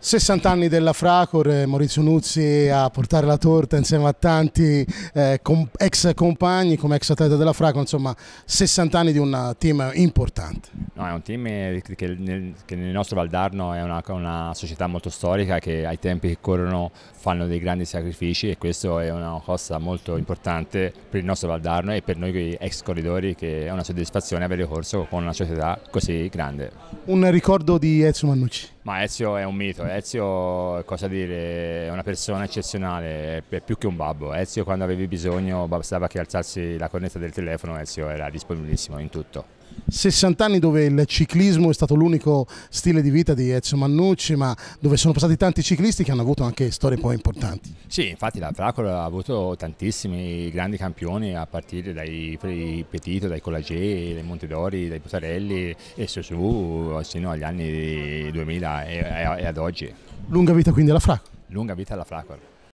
60 anni della Fracor, eh, Maurizio Nuzzi a portare la torta insieme a tanti eh, com ex compagni come ex atleta della Fracor, insomma 60 anni di un team importante. No, è un team eh, che nel, che nel nostro Valdarno è una, una, società molto storica che ai tempi che corrono fanno dei grandi sacrifici e questo è una cosa molto importante per il nostro Valdarno e per noi ex corridori che è una soddisfazione avere corso con una società così grande. Un ricordo di Ezio Mannucci. Ma Ezio è un mito, Ezio cosa dire, è una persona eccezionale, è più che un babbo. Ezio quando avevi bisogno bastava che alzassi la cornetta del telefono, Ezio era disponibilissimo in tutto. 60 anni dove il ciclismo è stato l'unico stile di vita di Ezio Mannucci, ma dove sono passati tanti ciclisti che hanno avuto anche storie poi importanti. Sì, infatti la Fracola ha avuto tantissimi grandi campioni a partire dai Petito, dai Collagé, dai Montedori, dai Putarelli e su su fino agli anni 2000 e, ad oggi. Lunga vita quindi alla Fracola. Lunga vita alla Fracola.